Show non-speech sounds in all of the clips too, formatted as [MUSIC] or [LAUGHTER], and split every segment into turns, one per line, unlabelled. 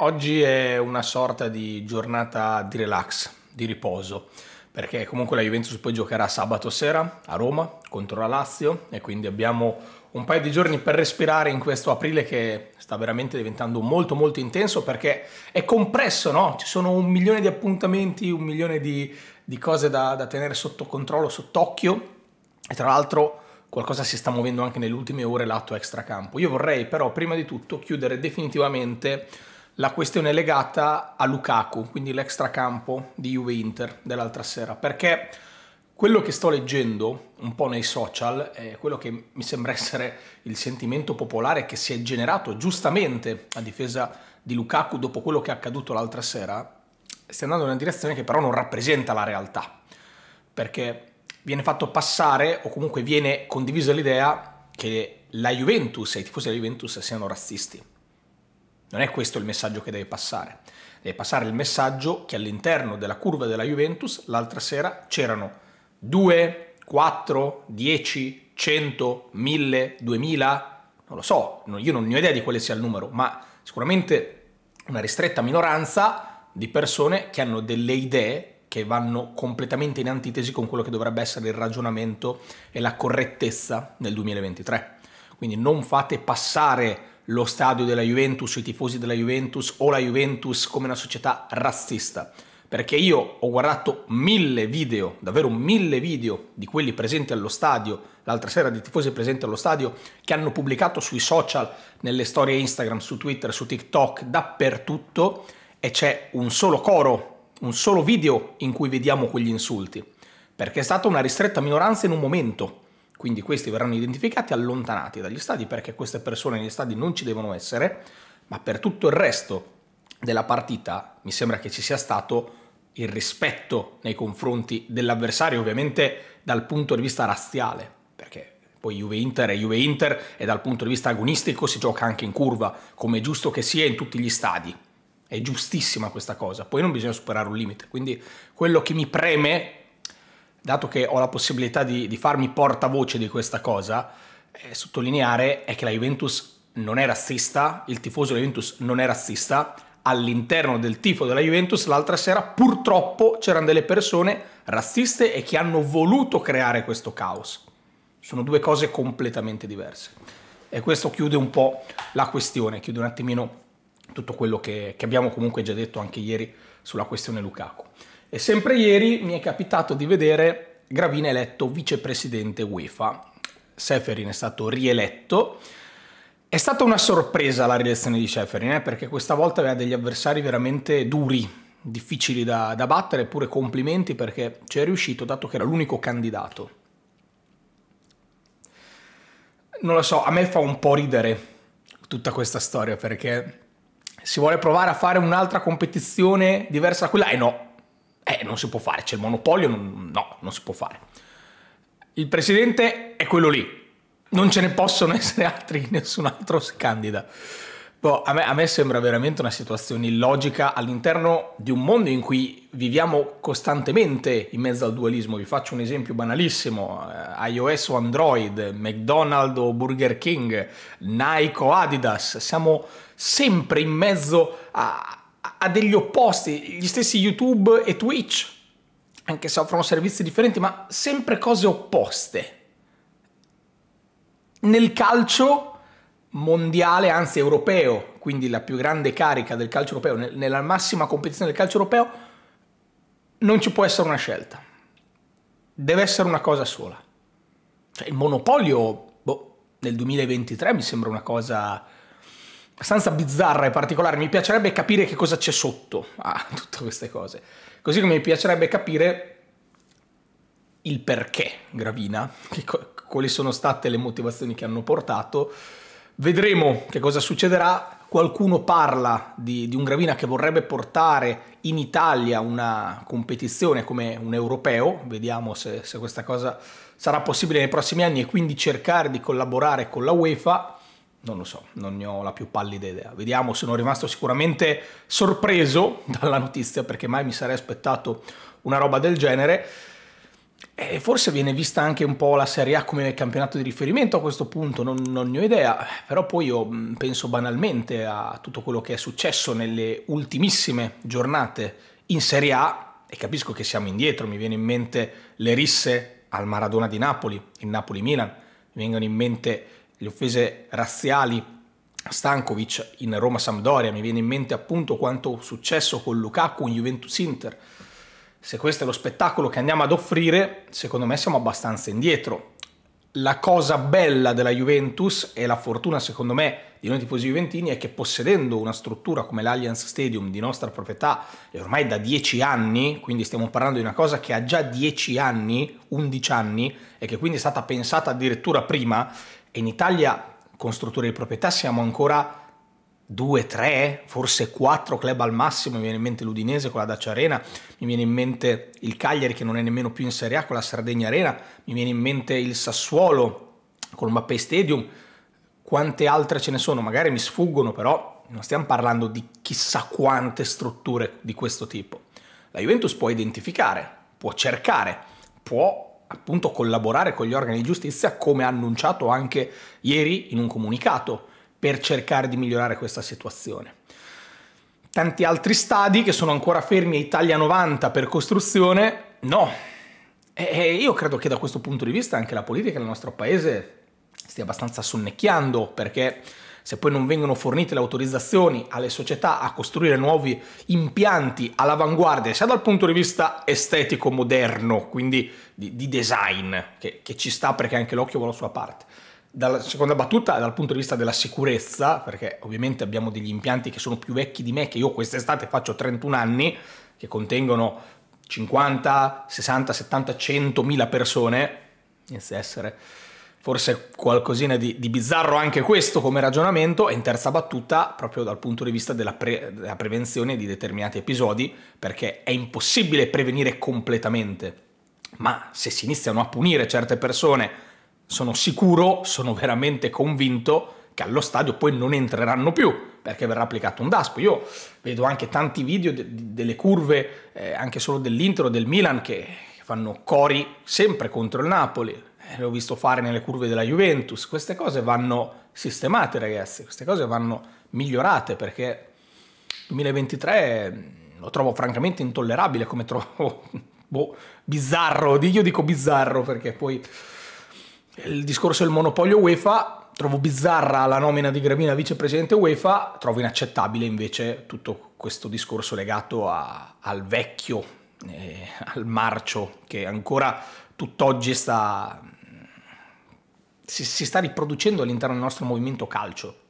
Oggi è una sorta di giornata di relax, di riposo, perché comunque la Juventus poi giocherà sabato sera a Roma contro la Lazio e quindi abbiamo un paio di giorni per respirare in questo aprile che sta veramente diventando molto molto intenso perché è compresso, no? Ci sono un milione di appuntamenti, un milione di, di cose da, da tenere sotto controllo, sott'occhio e tra l'altro qualcosa si sta muovendo anche nelle ultime ore lato extracampo. Io vorrei però prima di tutto chiudere definitivamente la questione legata a Lukaku, quindi l'extracampo di Juve-Inter dell'altra sera, perché quello che sto leggendo un po' nei social è quello che mi sembra essere il sentimento popolare che si è generato giustamente a difesa di Lukaku dopo quello che è accaduto l'altra sera, stia andando in una direzione che però non rappresenta la realtà, perché viene fatto passare o comunque viene condivisa l'idea che la Juventus e i tifosi della Juventus siano razzisti non è questo il messaggio che deve passare. Deve passare il messaggio che all'interno della curva della Juventus l'altra sera c'erano 2, 4, 10, 100, 1000, 2000, non lo so, io non ho idea di quale sia il numero, ma sicuramente una ristretta minoranza di persone che hanno delle idee che vanno completamente in antitesi con quello che dovrebbe essere il ragionamento e la correttezza nel 2023. Quindi non fate passare lo stadio della Juventus, i tifosi della Juventus o la Juventus come una società razzista. Perché io ho guardato mille video, davvero mille video di quelli presenti allo stadio, l'altra sera di tifosi presenti allo stadio, che hanno pubblicato sui social, nelle storie Instagram, su Twitter, su TikTok, dappertutto, e c'è un solo coro, un solo video in cui vediamo quegli insulti. Perché è stata una ristretta minoranza in un momento, quindi questi verranno identificati e allontanati dagli stadi perché queste persone negli stadi non ci devono essere, ma per tutto il resto della partita mi sembra che ci sia stato il rispetto nei confronti dell'avversario, ovviamente dal punto di vista razziale, perché poi Juve Inter è Juve Inter e dal punto di vista agonistico si gioca anche in curva, come è giusto che sia in tutti gli stadi. È giustissima questa cosa, poi non bisogna superare un limite. Quindi quello che mi preme dato che ho la possibilità di, di farmi portavoce di questa cosa, eh, sottolineare è che la Juventus non è razzista, il tifoso della Juventus non è razzista, all'interno del tifo della Juventus l'altra sera purtroppo c'erano delle persone razziste e che hanno voluto creare questo caos. Sono due cose completamente diverse. E questo chiude un po' la questione, chiude un attimino tutto quello che, che abbiamo comunque già detto anche ieri sulla questione Lukaku. E sempre ieri mi è capitato di vedere Gravina eletto vicepresidente UEFA. Seferin è stato rieletto. È stata una sorpresa la rielezione di Seferin, eh, perché questa volta aveva degli avversari veramente duri, difficili da, da battere, eppure complimenti perché ci è riuscito, dato che era l'unico candidato. Non lo so, a me fa un po' ridere tutta questa storia perché si vuole provare a fare un'altra competizione diversa da quella e eh no, eh, non si può fare, c'è il monopolio, non, no, non si può fare. Il presidente è quello lì, non ce ne possono [LAUGHS] essere altri, nessun altro si candida. Boh, a, me, a me sembra veramente una situazione illogica all'interno di un mondo in cui viviamo costantemente in mezzo al dualismo. Vi faccio un esempio banalissimo, eh, iOS o Android, McDonald's o Burger King, Nike o Adidas, siamo sempre in mezzo a, ha degli opposti, gli stessi YouTube e Twitch, anche se offrono servizi differenti, ma sempre cose opposte. Nel calcio mondiale, anzi europeo, quindi la più grande carica del calcio europeo, nella massima competizione del calcio europeo, non ci può essere una scelta. Deve essere una cosa sola. Cioè, il monopolio boh, nel 2023 mi sembra una cosa abbastanza bizzarra e particolare, mi piacerebbe capire che cosa c'è sotto a tutte queste cose. Così come mi piacerebbe capire il perché Gravina, quali sono state le motivazioni che hanno portato. Vedremo che cosa succederà. Qualcuno parla di, di un Gravina che vorrebbe portare in Italia una competizione come un europeo, vediamo se, se questa cosa sarà possibile nei prossimi anni e quindi cercare di collaborare con la UEFA non lo so, non ne ho la più pallida idea. Vediamo, sono rimasto sicuramente sorpreso [LAUGHS] dalla notizia perché mai mi sarei aspettato una roba del genere. E forse viene vista anche un po' la Serie A come campionato di riferimento a questo punto, non, non, ne ho idea, però poi io mm, penso banalmente a tutto quello che è successo nelle ultimissime giornate in Serie A e capisco che siamo indietro, mi viene in mente le risse al Maradona di Napoli, il Napoli-Milan, mi vengono in mente le offese razziali a Stankovic in Roma-Sampdoria, mi viene in mente appunto quanto successo con Lukaku in Juventus-Inter. Se questo è lo spettacolo che andiamo ad offrire, secondo me siamo abbastanza indietro la cosa bella della Juventus e la fortuna secondo me di noi tifosi juventini è che possedendo una struttura come l'Allianz Stadium di nostra proprietà e ormai da 10 anni, quindi stiamo parlando di una cosa che ha già 10 anni, 11 anni e che quindi è stata pensata addirittura prima e in Italia con strutture di proprietà siamo ancora due, tre, forse quattro club al massimo, mi viene in mente l'Udinese con la Dacia Arena, mi viene in mente il Cagliari che non è nemmeno più in Serie A con la Sardegna Arena, mi viene in mente il Sassuolo con il Mappei Stadium, quante altre ce ne sono, magari mi sfuggono, però non stiamo parlando di chissà quante strutture di questo tipo. La Juventus può identificare, può cercare, può appunto collaborare con gli organi di giustizia come annunciato anche ieri in un comunicato per cercare di migliorare questa situazione. Tanti altri stadi che sono ancora fermi a Italia 90 per costruzione, no. E io credo che da questo punto di vista anche la politica nel nostro paese stia abbastanza sonnecchiando perché se poi non vengono fornite le autorizzazioni alle società a costruire nuovi impianti all'avanguardia, sia dal punto di vista estetico moderno, quindi di, di design, che, che, ci sta perché anche l'occhio va la sua parte, dalla seconda battuta dal punto di vista della sicurezza, perché ovviamente abbiamo degli impianti che sono più vecchi di me, che io quest'estate faccio 31 anni, che contengono 50, 60, 70, 100 mila persone, inizia a essere forse qualcosina di, di, bizzarro anche questo come ragionamento, e in terza battuta proprio dal punto di vista della, pre, della prevenzione di determinati episodi, perché è impossibile prevenire completamente, ma se si iniziano a punire certe persone, sono sicuro, sono veramente convinto che allo stadio poi non entreranno più perché verrà applicato un DASP. Io vedo anche tanti video de delle curve, eh, anche solo dell'Inter o del Milan, che fanno cori sempre contro il Napoli. Eh, l'ho visto fare nelle curve della Juventus. Queste cose vanno sistemate, ragazzi. Queste cose vanno migliorate perché 2023 lo trovo francamente intollerabile come trovo [LAUGHS] boh, bizzarro. Io dico bizzarro perché poi il discorso del monopolio UEFA, trovo bizzarra la nomina di Gravina vicepresidente UEFA, trovo inaccettabile invece tutto questo discorso legato a, al vecchio, eh, al marcio che ancora tutt'oggi sta, mm, si, si sta riproducendo all'interno del nostro movimento calcio.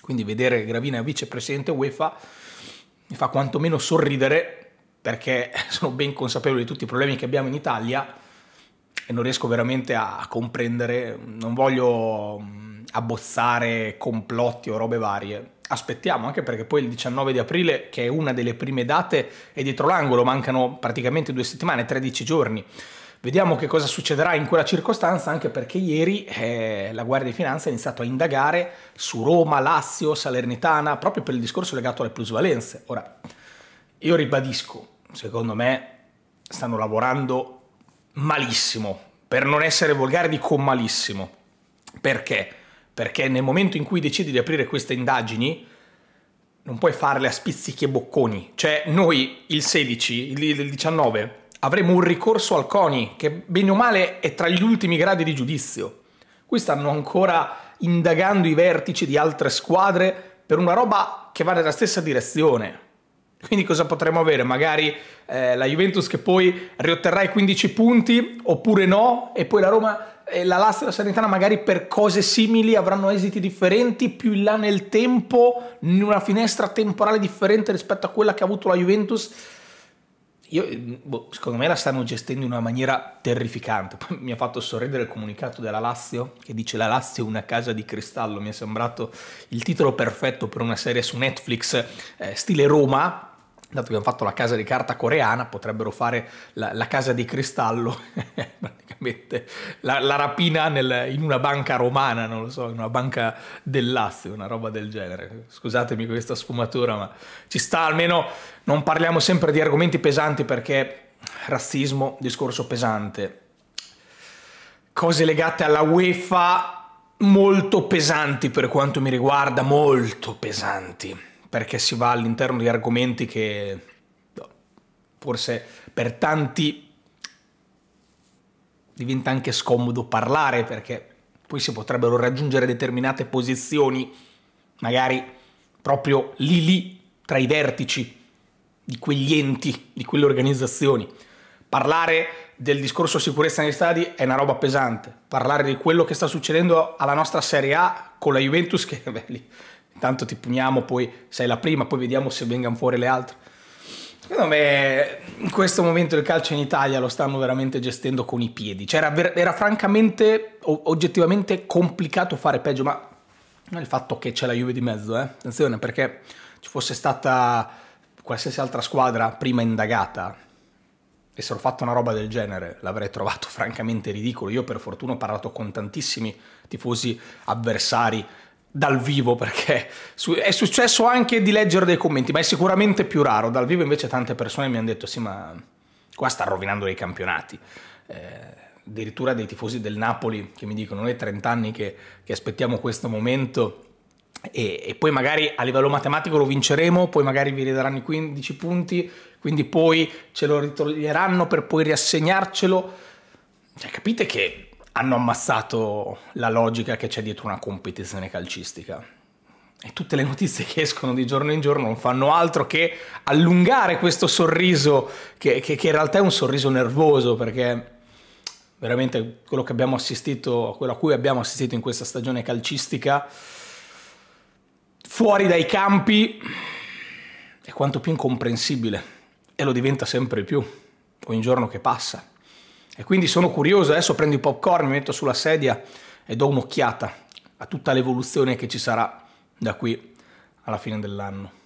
Quindi vedere Gravina vicepresidente UEFA mi fa quantomeno sorridere perché [LAUGHS] sono ben consapevole di tutti i problemi che abbiamo in Italia e non riesco veramente a comprendere, non voglio mm, abbozzare complotti o robe varie. Aspettiamo anche perché poi il 19 di aprile, che è una delle prime date, è dietro l'angolo, mancano praticamente due settimane, 13 giorni. Vediamo che cosa succederà in quella circostanza, anche perché ieri eh, la Guardia di Finanza ha iniziato a indagare su Roma, Lazio, Salernitana, proprio per il discorso legato alle plusvalenze. Ora, io ribadisco, secondo me stanno lavorando malissimo, per non essere volgare dico malissimo. Perché? Perché nel momento in cui decidi di aprire queste indagini non puoi farle a spizzichi e bocconi. Cioè noi il 16, il 19 avremo un ricorso al CONI che bene o male è tra gli ultimi gradi di giudizio. Qui stanno ancora indagando i vertici di altre squadre per una roba che va nella stessa direzione. Quindi cosa potremmo avere? Magari eh, la Juventus che poi riotterrà i 15 punti oppure no e poi la Roma e la Lazio e la Salernitana magari per cose simili avranno esiti differenti più in là nel tempo, in una finestra temporale differente rispetto a quella che ha avuto la Juventus. Io, eh, boh, secondo me la stanno gestendo in una maniera terrificante. Poi mi ha fatto sorridere il comunicato della Lazio che dice la Lazio è una casa di cristallo. Mi è sembrato il titolo perfetto per una serie su Netflix eh, stile Roma, dato che hanno fatto la casa di carta coreana, potrebbero fare la, la casa di cristallo, [LAUGHS] praticamente la, la rapina nel, in una banca romana, non lo so, in una banca del Lazio, una roba del genere. Scusatemi questa sfumatura, ma ci sta almeno, non parliamo sempre di argomenti pesanti perché razzismo, discorso pesante. Cose legate alla UEFA molto pesanti per quanto mi riguarda, molto pesanti perché si va all'interno di argomenti che boh, forse per tanti diventa anche scomodo parlare perché poi si potrebbero raggiungere determinate posizioni magari proprio lì lì tra i vertici di quegli enti, di quelle organizzazioni. Parlare del discorso sicurezza negli stadi è una roba pesante, parlare di quello che sta succedendo alla nostra Serie A con la Juventus [LAUGHS] che è lì intanto ti puniamo, poi sei la prima, poi vediamo se vengano fuori le altre. Secondo me in questo momento il calcio in Italia lo stanno veramente gestendo con i piedi. Cioè era, era francamente, oggettivamente complicato fare peggio, ma non è il fatto che c'è la Juve di mezzo, eh? attenzione, perché ci fosse stata qualsiasi altra squadra prima indagata, e se ho fatto una roba del genere, l'avrei trovato [LAUGHS] francamente ridicolo. Io per fortuna ho parlato con tantissimi tifosi avversari dal vivo perché è successo anche di leggere dei commenti, ma è sicuramente più raro. Dal vivo invece tante persone mi hanno detto sì, ma qua sta rovinando i campionati. Eh, addirittura dei tifosi del Napoli che mi dicono noi 30 anni che, che aspettiamo questo momento e, e, poi magari a livello matematico lo vinceremo, poi magari vi ridaranno i 15 punti, quindi poi ce lo ritoglieranno per poi riassegnarcelo. Cioè, capite che hanno ammassato la logica che c'è dietro una competizione calcistica. E tutte le notizie che escono di giorno in giorno non fanno altro che allungare questo sorriso, che, che, che in realtà è un sorriso nervoso, perché veramente quello, assistito, quello a cui abbiamo assistito in questa stagione calcistica, fuori dai campi, è quanto più incomprensibile e lo diventa sempre più ogni giorno che passa. E quindi sono curioso, adesso prendo i popcorn, mi metto sulla sedia e do un'occhiata a tutta l'evoluzione che ci sarà da qui alla fine dell'anno.